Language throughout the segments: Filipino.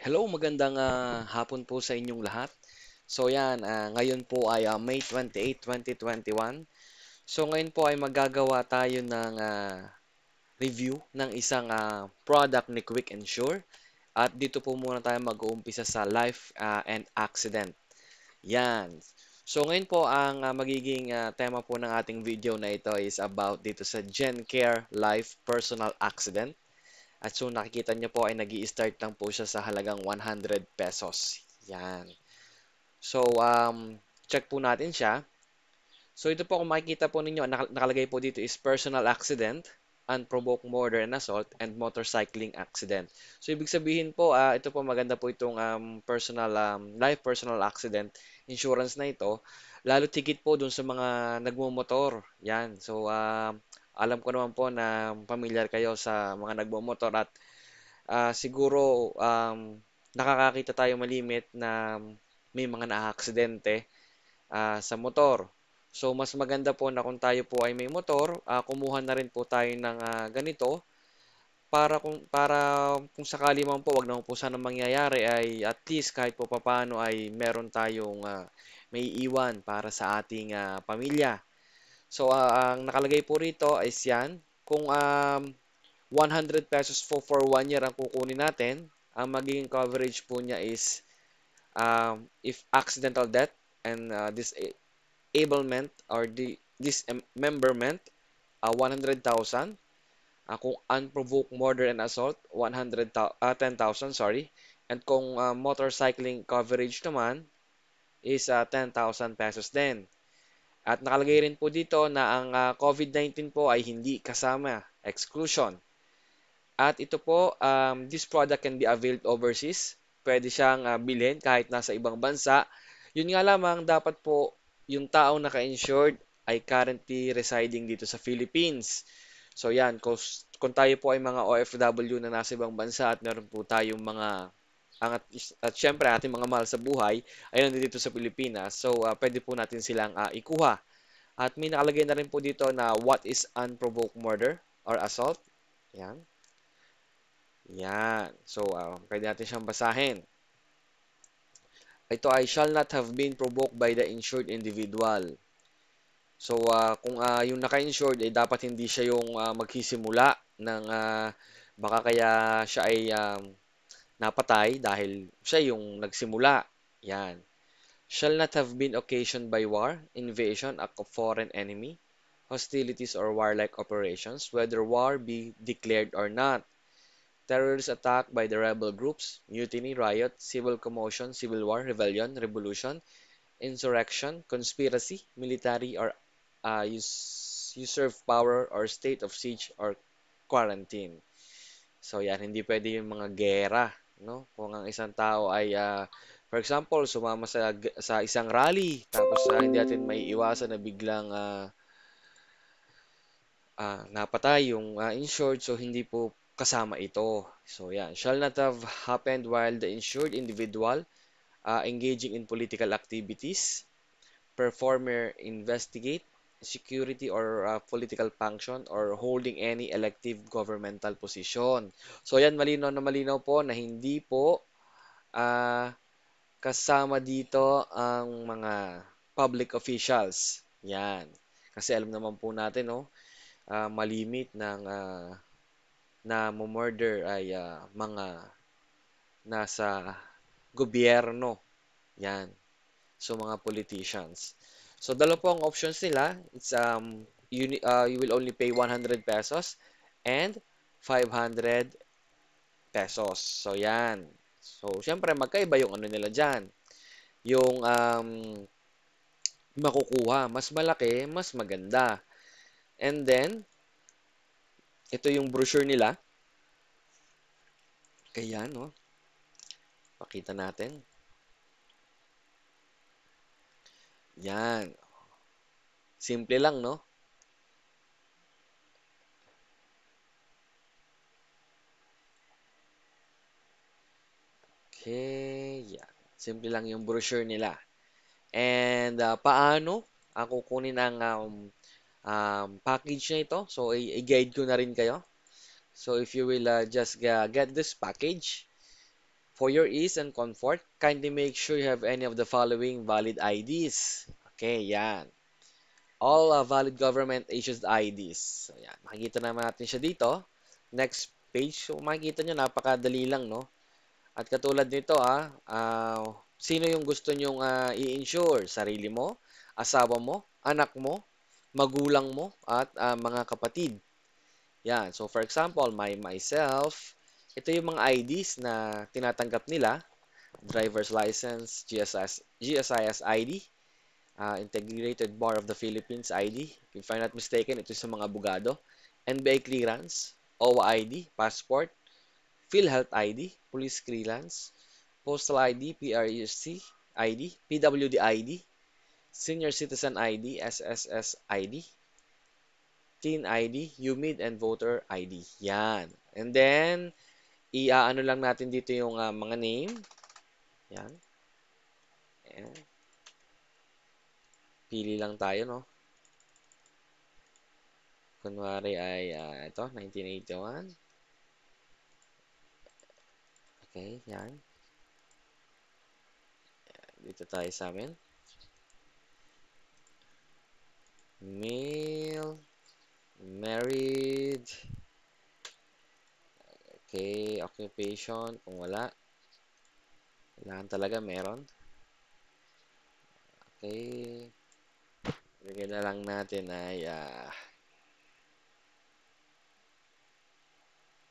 Hello, magandang uh, hapon po sa inyong lahat. So yan, uh, ngayon po ay uh, May 28, 2021. So ngayon po ay magagawa tayo ng uh, review ng isang uh, product ni Quick Ensure. At dito po muna tayo mag-uumpisa sa life uh, and accident. Yan. So ngayon po ang uh, magiging uh, tema po ng ating video na ito is about dito sa GenCare Life Personal Accident. At so nakikita nyo po ay nag start lang po siya sa halagang 100 pesos. Yan. So, um, check po natin siya. So, ito po kung makikita po ninyo, nakalagay po dito is personal accident, unprovoked murder and assault, and motorcycling accident. So, ibig sabihin po, uh, ito po maganda po itong um, personal um, life personal accident insurance na ito. Lalo tigit po dun sa mga nagmumotor. Yan. So, uh, alam ko naman po na familiar kayo sa mga nagmumotor at uh, siguro um, nakakakita tayo malimit na may mga naaaksidente uh, ah, sa motor. So mas maganda po na kung tayo po ay may motor, uh, kumuha na rin po tayo ng uh, ganito para kung para kung sakali man po wag na po sana mangyayari ay at least kahit po papaano ay meron tayong uh, may iwan para sa ating uh, pamilya. So, uh, ang nakalagay po rito is yan. Kung um, 100 pesos po for 1 year ang kukunin natin, ang magiging coverage po niya is um, if accidental death and uh, disablement or di dismemberment, uh, 100,000. Uh, kung unprovoked murder and assault, 100,000. uh, 10,000, sorry. And kung uh, motorcycling coverage naman is uh, 10,000 pesos din. At nakalagay rin po dito na ang ah, COVID-19 po ay hindi kasama, exclusion. At ito po, um, this product can be availed overseas. Pwede siyang uh, bilhin kahit nasa ibang bansa. Yun nga lamang, dapat po yung taong naka-insured ay currently residing dito sa Philippines. So yan, kung, kung tayo po ay mga OFW na nasa ibang bansa at meron po tayong mga ang at, at syempre ating mga mahal sa buhay ay nandito sa Pilipinas. So uh, pwede po natin silang uh, ikuha. At may nakalagay na rin po dito na what is unprovoked murder or assault. Yan. Yan. So uh, pwede natin siyang basahin. Ito ay shall not have been provoked by the insured individual. So uh, kung uh, yung naka-insured ay eh, dapat hindi siya yung uh, magsisimula ng uh, baka kaya siya ay um, napatay dahil siya yung nagsimula. Yan. Shall not have been occasioned by war, invasion, of a foreign enemy, hostilities or warlike operations, whether war be declared or not. Terrorist attack by the rebel groups, mutiny, riot, civil commotion, civil war, rebellion, revolution, insurrection, conspiracy, military or uh, us usurp power or state of siege or quarantine. So yan, hindi pwede yung mga gera no? Kung ang isang tao ay uh, for example, sumama sa sa isang rally tapos uh, hindi natin maiiwasan na biglang uh, uh, napatay yung uh, insured so hindi po kasama ito. So yan, shall not have happened while the insured individual uh, engaging in political activities, performer investigate, security or uh, political function or holding any elective governmental position. So yan malinaw na malinaw po na hindi po uh, kasama dito ang mga public officials. Yan. Kasi alam naman po natin no, uh, malimit ng uh, na murder ay uh, mga nasa gobyerno. Yan. So mga politicians. So, dalawa po options nila. It's, um, you, uh, you will only pay 100 pesos and 500 pesos. So, yan. So, siyempre magkaiba yung ano nila diyan. Yung um, makukuha. Mas malaki, mas maganda. And then, ito yung brochure nila. Kaya, no? Oh. Pakita natin. Yan. Simple lang, no? Okay, yan. Simple lang yung brochure nila. And uh, paano uh, kukunin ang um, um, package na ito? So, i-guide ko na rin kayo. So, if you will uh, just uh, get this package, For your ease and comfort, kindly make sure you have any of the following valid IDs. Okay, yan. All uh, valid government issued IDs. So, yan. Makikita naman natin siya dito. Next page. So, makikita nyo, napakadali lang, no? At katulad nito, ah, uh, sino yung gusto nyong uh, i-insure? Sarili mo, asawa mo, anak mo, magulang mo, at uh, mga kapatid. Yan. So, for example, my myself, ito yung mga IDs na tinatanggap nila. Driver's License, GSIS, GSIS ID, uh, ah, Integrated Bar of the Philippines ID. If I'm not mistaken, ito sa mga abogado. NBI Clearance, OWA ID, Passport, PhilHealth ID, Police Clearance, Postal ID, PREC ID, PWD ID, Senior Citizen ID, SSS ID, Teen ID, UMID, and Voter ID. Yan. And then, i iaano lang natin dito yung uh, mga name. Yan. Ayan. Pili lang tayo, no? Kunwari ay, uh, ito, 1981. Okay, yan. Dito tayo sa amin. Male, married, Okay, occupation, kung wala. Kailangan talaga meron. Okay. Bigyan na lang natin ay uh,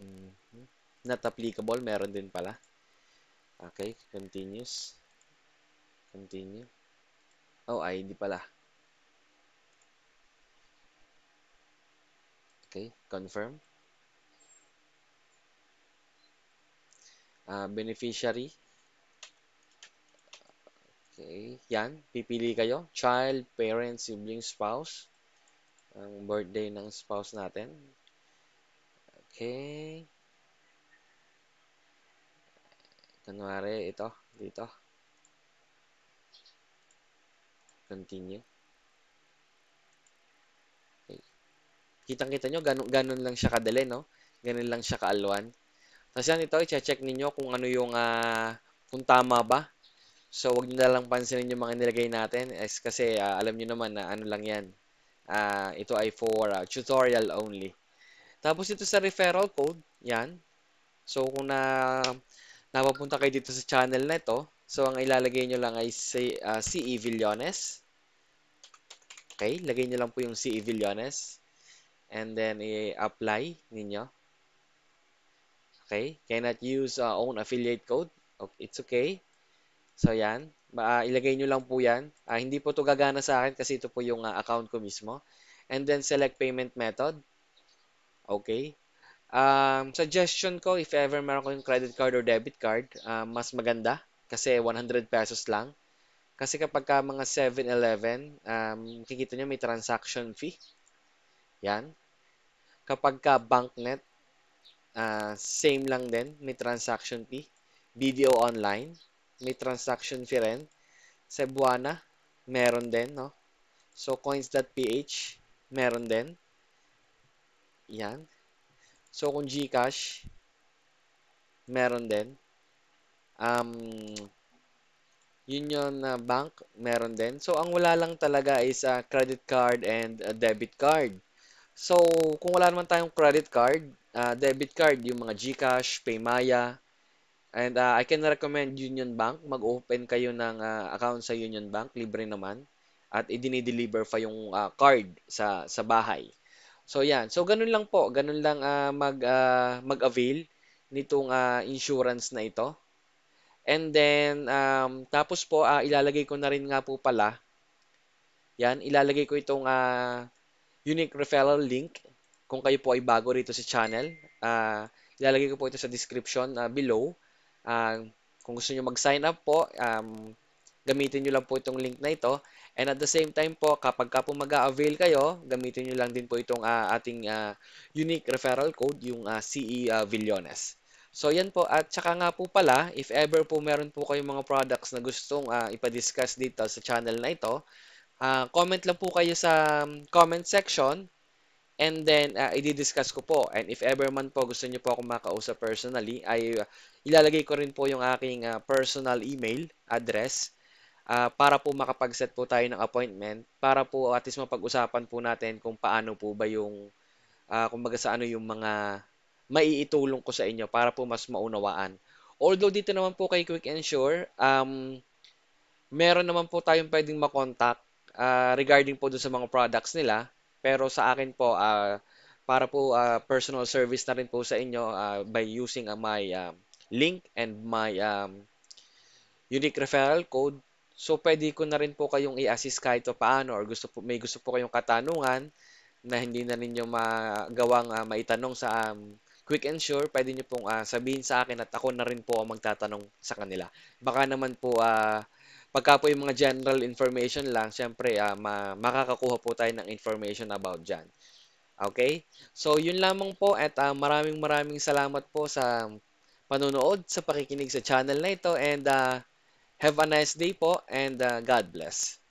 mm -hmm. not applicable, meron din pala. Okay, continues. Continue. Oh, ay, hindi pala. Okay, confirm. uh, beneficiary. Okay, yan. Pipili kayo. Child, parent, sibling, spouse. Ang birthday ng spouse natin. Okay. Kunwari, ito. Dito. Continue. Okay. Kitang-kita nyo, ganun, ganun lang siya kadali, no? Ganun lang siya kaalwan. Tapos yan ito, i-check ninyo kung ano yung, uh, kung tama ba. So, wag nyo na lang pansinin yung mga nilagay natin is kasi uh, alam nyo naman na ano lang yan. Uh, ito ay for uh, tutorial only. Tapos ito sa referral code, yan. So, kung na napapunta kayo dito sa channel na ito, so ang ilalagay nyo lang ay si, uh, CE Villanes. Okay, lagay nyo lang po yung CE Villanes. And then, i-apply ninyo. Okay? Cannot use uh, own affiliate code. Okay, oh, it's okay. So, yan. Uh, ilagay nyo lang po yan. Uh, hindi po to gagana sa akin kasi ito po yung uh, account ko mismo. And then, select payment method. Okay? Um, suggestion ko, if ever meron ko yung credit card or debit card, uh, mas maganda kasi 100 pesos lang. Kasi kapag ka mga 7-Eleven, um, kikita nyo may transaction fee. Yan. Kapag ka BankNet, uh, same lang din. May transaction fee. Video Online, may transaction fee rin. Cebuana, meron din, no? So, coins.ph, meron din. Yan. So, kung Gcash, meron din. Um, Union ah, Bank, meron din. So, ang wala lang talaga is uh, credit card and uh, debit card. So, kung wala naman tayong credit card, uh, debit card, yung mga GCash, Paymaya, and uh, I can recommend Union Bank. Mag-open kayo ng uh, account sa Union Bank, libre naman. At i-deliver pa yung uh, card sa sa bahay. So, yan. So, ganun lang po. Ganun lang uh, mag, uh, mag-avail nitong uh, insurance na ito. And then, um, tapos po, uh, ilalagay ko na rin nga po pala. Yan, ilalagay ko itong uh, unique referral link kung kayo po ay bago rito sa channel. Uh, ilalagay ko po ito sa description uh, below. Uh, kung gusto nyo mag-sign up po, um, gamitin nyo lang po itong link na ito. And at the same time po, kapag ka po mag-avail kayo, gamitin nyo lang din po itong uh, ating uh, unique referral code, yung uh, CE uh, Villones. So yan po, at saka nga po pala, if ever po meron po kayong mga products na gustong uh, ipadiscuss dito sa channel na ito, Uh, comment lang po kayo sa um, comment section and then uh, i-discuss ko po. And if ever man po gusto niyo po akong makausap personally, ay uh, ilalagay ko rin po yung aking uh, personal email address uh, para po makapag-set po tayo ng appointment para po at least mapag-usapan po natin kung paano po ba yung uh, kumbaga sa ano yung mga maiitulong ko sa inyo para po mas maunawaan. Although dito naman po kay Quick and Sure, um, meron naman po tayong pwedeng makontakt Ah, regarding po dun sa mga products nila. Pero sa akin po, uh, para po uh, personal service na rin po sa inyo uh, by using uh, my um, link and my um, unique referral code. So, pwede ko na rin po kayong i-assist kahit o paano or gusto po, may gusto po kayong katanungan na hindi na ninyo magawang uh, maitanong sa um, quick and sure, pwede nyo pong uh, sabihin sa akin at ako na rin po ang magtatanong sa kanila. Baka naman po uh, Pagka po yung mga general information lang, syempre uh, ma makakakuha po tayo ng information about dyan. Okay? So, yun lamang po at uh, maraming maraming salamat po sa panonood, sa pakikinig sa channel na ito and uh, have a nice day po and uh, God bless.